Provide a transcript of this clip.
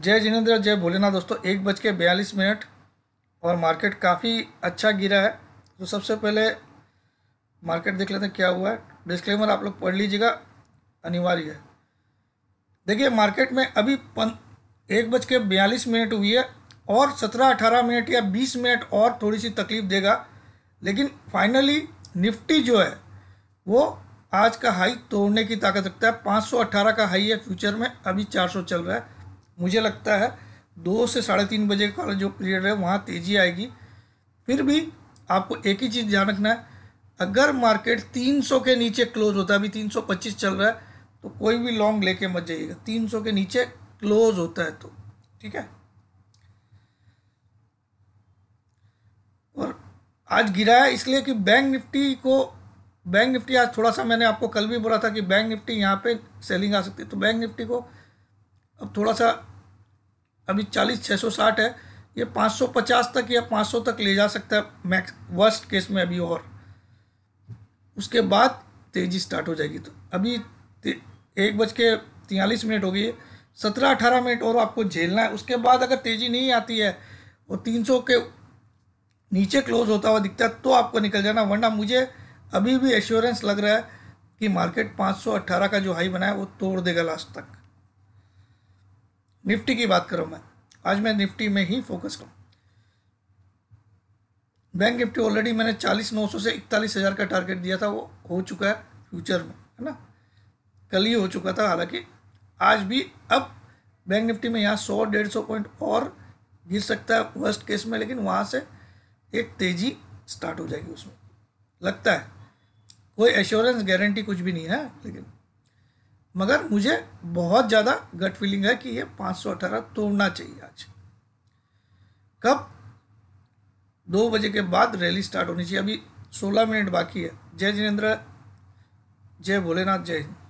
जय जिनेन्द्र जय भोलेनाथ दोस्तों एक बज के बयालीस मिनट और मार्केट काफ़ी अच्छा गिरा है तो सबसे पहले मार्केट देख लेते हैं क्या हुआ है डिस्क्लेमर आप लोग पढ़ लीजिएगा अनिवार्य है देखिए मार्केट में अभी पन एक बज के बयालीस मिनट हुई है और सत्रह अठारह मिनट या बीस मिनट और थोड़ी सी तकलीफ देगा लेकिन फाइनली निफ्टी जो है वो आज का हाई तोड़ने की ताकत रखता है पाँच का हाई है फ्यूचर में अभी चार चल रहा है मुझे लगता है दो से साढ़े तीन बजे का जो पीरियड है वहाँ तेज़ी आएगी फिर भी आपको एक ही चीज़ ध्यान रखना है अगर मार्केट 300 के नीचे क्लोज होता है अभी 325 चल रहा है तो कोई भी लॉन्ग लेके मत जाइएगा 300 के नीचे क्लोज होता है तो ठीक है और आज गिरा है इसलिए कि बैंक निफ्टी को बैंक निफ्टी आज थोड़ा सा मैंने आपको कल भी बोला था कि बैंक निफ्टी यहाँ पे सेलिंग आ सकती है तो बैंक निफ्टी को अब थोड़ा सा अभी चालीस छः सौ साठ है ये पाँच सौ पचास तक या पाँच सौ तक ले जा सकता है मैक्स वर्स्ट केस में अभी और उसके बाद तेज़ी स्टार्ट हो जाएगी तो अभी एक बज के तियालीस मिनट हो गई है सत्रह अठारह मिनट और आपको झेलना है उसके बाद अगर तेज़ी नहीं आती है और तीन सौ के नीचे क्लोज होता हुआ दिखता है तो आपको निकल जाना वरना मुझे अभी भी एश्योरेंस लग रहा है कि मार्केट अट्ठारह का जो हाई बना है वो तोड़ देगा लास्ट तक निफ्टी की बात करूँ मैं आज मैं निफ्टी में ही फोकस करूँ बैंक निफ्टी ऑलरेडी मैंने चालीस नौ सौ से इकतालीस हज़ार का टारगेट दिया था वो हो चुका है फ्यूचर में है ना कल ही हो चुका था हालांकि आज भी अब बैंक निफ्टी में यहाँ सौ डेढ़ सौ पॉइंट और गिर सकता है वर्स्ट केस में लेकिन वहाँ से एक तेज़ी स्टार्ट हो जाएगी उसमें लगता है कोई एश्योरेंस गारंटी कुछ भी नहीं है लेकिन मगर मुझे बहुत ज़्यादा गट फीलिंग है कि ये 518 तोड़ना चाहिए आज कब दो बजे के बाद रैली स्टार्ट होनी चाहिए अभी 16 मिनट बाकी है जय जिनेन्द्र जय भोलेनाथ जय हिंद